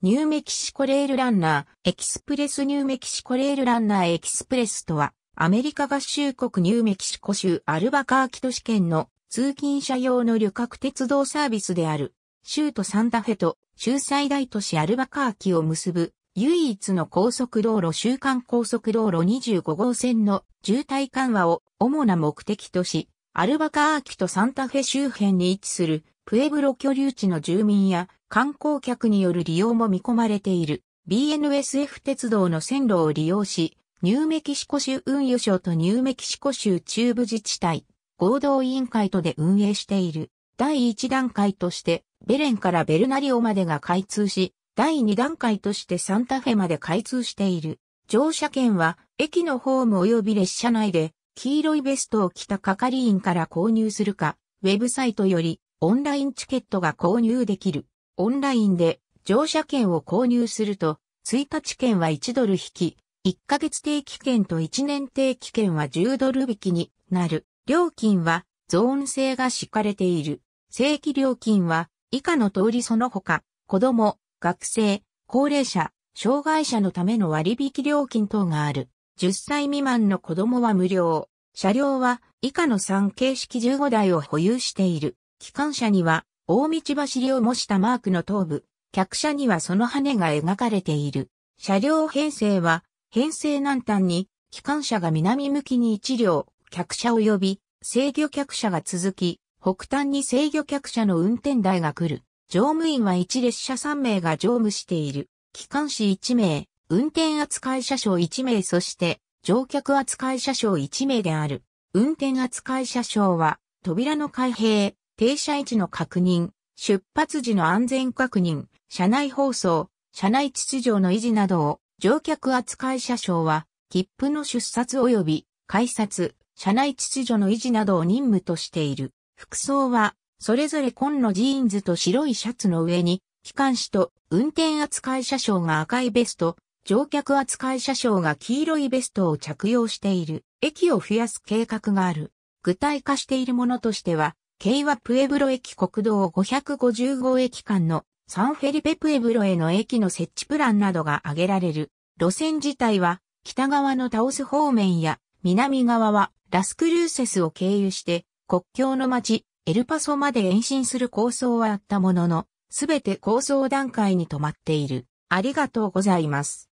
ニューメキシコレールランナー、エキスプレスニューメキシコレールランナーエキスプレスとは、アメリカ合衆国ニューメキシコ州アルバカーキ都市圏の通勤者用の旅客鉄道サービスである、州都サンタフェと州最大都市アルバカーキを結ぶ、唯一の高速道路週間高速道路25号線の渋滞緩和を主な目的とし、アルバカーキとサンタフェ周辺に位置するプエブロ居留地の住民や観光客による利用も見込まれている BNSF 鉄道の線路を利用し、ニューメキシコ州運輸省とニューメキシコ州中部自治体合同委員会とで運営している第1段階としてベレンからベルナリオまでが開通し、第2段階としてサンタフェまで開通している。乗車券は駅のホーム及び列車内で黄色いベストを着た係員から購入するか、ウェブサイトよりオンラインチケットが購入できる。オンラインで乗車券を購入すると、1日券は1ドル引き、1ヶ月定期券と1年定期券は10ドル引きになる。料金はゾーン制が敷かれている。正規料金は以下の通りその他、子供、学生、高齢者、障害者のための割引料金等がある。10歳未満の子供は無料。車両は以下の3形式15台を保有している。機関車には大道走りを模したマークの頭部、客車にはその羽が描かれている。車両編成は、編成南端に、機関車が南向きに1両、客車及び、制御客車が続き、北端に制御客車の運転台が来る。乗務員は1列車3名が乗務している。機関士1名、運転扱い車掌1名そして、乗客扱い車掌1名である。運転扱い車掌は、扉の開閉、停車位置の確認、出発時の安全確認、車内放送、車内秩序の維持などを乗客扱い車掌は、切符の出札及び改札、車内秩序の維持などを任務としている。服装は、それぞれ紺のジーンズと白いシャツの上に、機関士と運転扱い車掌が赤いベスト、乗客扱い車掌が黄色いベストを着用している。駅を増やす計画がある。具体化しているものとしては、ケイはプエブロ駅国道5 5 5駅間のサンフェリペプエブロへの駅の設置プランなどが挙げられる。路線自体は北側のタオス方面や南側はラスクルーセスを経由して国境の町エルパソまで延伸する構想はあったものの、すべて構想段階に止まっている。ありがとうございます。